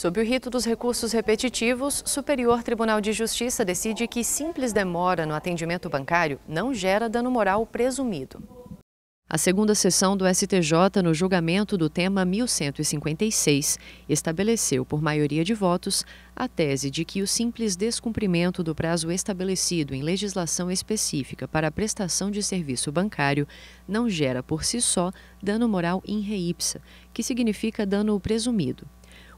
Sob o rito dos recursos repetitivos, Superior Tribunal de Justiça decide que simples demora no atendimento bancário não gera dano moral presumido. A segunda sessão do STJ, no julgamento do tema 1156, estabeleceu, por maioria de votos, a tese de que o simples descumprimento do prazo estabelecido em legislação específica para a prestação de serviço bancário não gera por si só dano moral in ipsa, que significa dano presumido.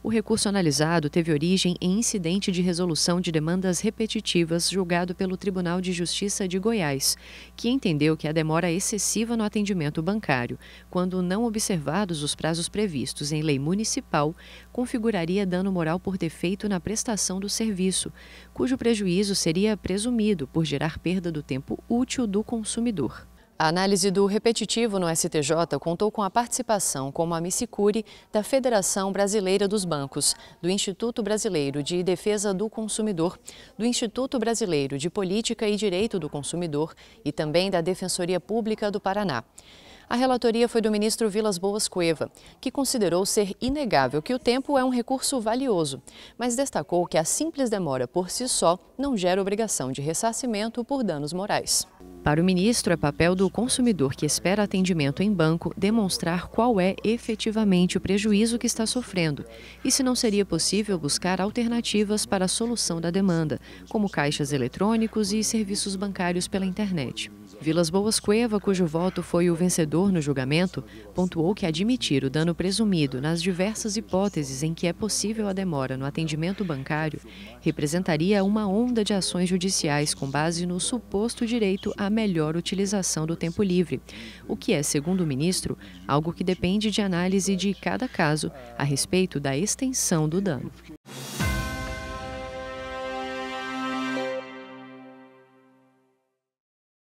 O recurso analisado teve origem em incidente de resolução de demandas repetitivas julgado pelo Tribunal de Justiça de Goiás, que entendeu que a demora excessiva no atendimento bancário, quando não observados os prazos previstos em lei municipal, configuraria dano moral por defeito na prestação do serviço, cujo prejuízo seria presumido por gerar perda do tempo útil do consumidor. A análise do repetitivo no STJ contou com a participação como a Missicuri da Federação Brasileira dos Bancos, do Instituto Brasileiro de Defesa do Consumidor, do Instituto Brasileiro de Política e Direito do Consumidor e também da Defensoria Pública do Paraná. A relatoria foi do ministro Vilas Boas Cueva, que considerou ser inegável que o tempo é um recurso valioso, mas destacou que a simples demora por si só não gera obrigação de ressarcimento por danos morais. Para o ministro, é papel do consumidor que espera atendimento em banco demonstrar qual é efetivamente o prejuízo que está sofrendo e se não seria possível buscar alternativas para a solução da demanda, como caixas eletrônicos e serviços bancários pela internet. Vilas Boas Cueva, cujo voto foi o vencedor no julgamento, pontuou que admitir o dano presumido nas diversas hipóteses em que é possível a demora no atendimento bancário representaria uma onda de ações judiciais com base no suposto direito à melhor utilização do tempo livre, o que é, segundo o ministro, algo que depende de análise de cada caso a respeito da extensão do dano.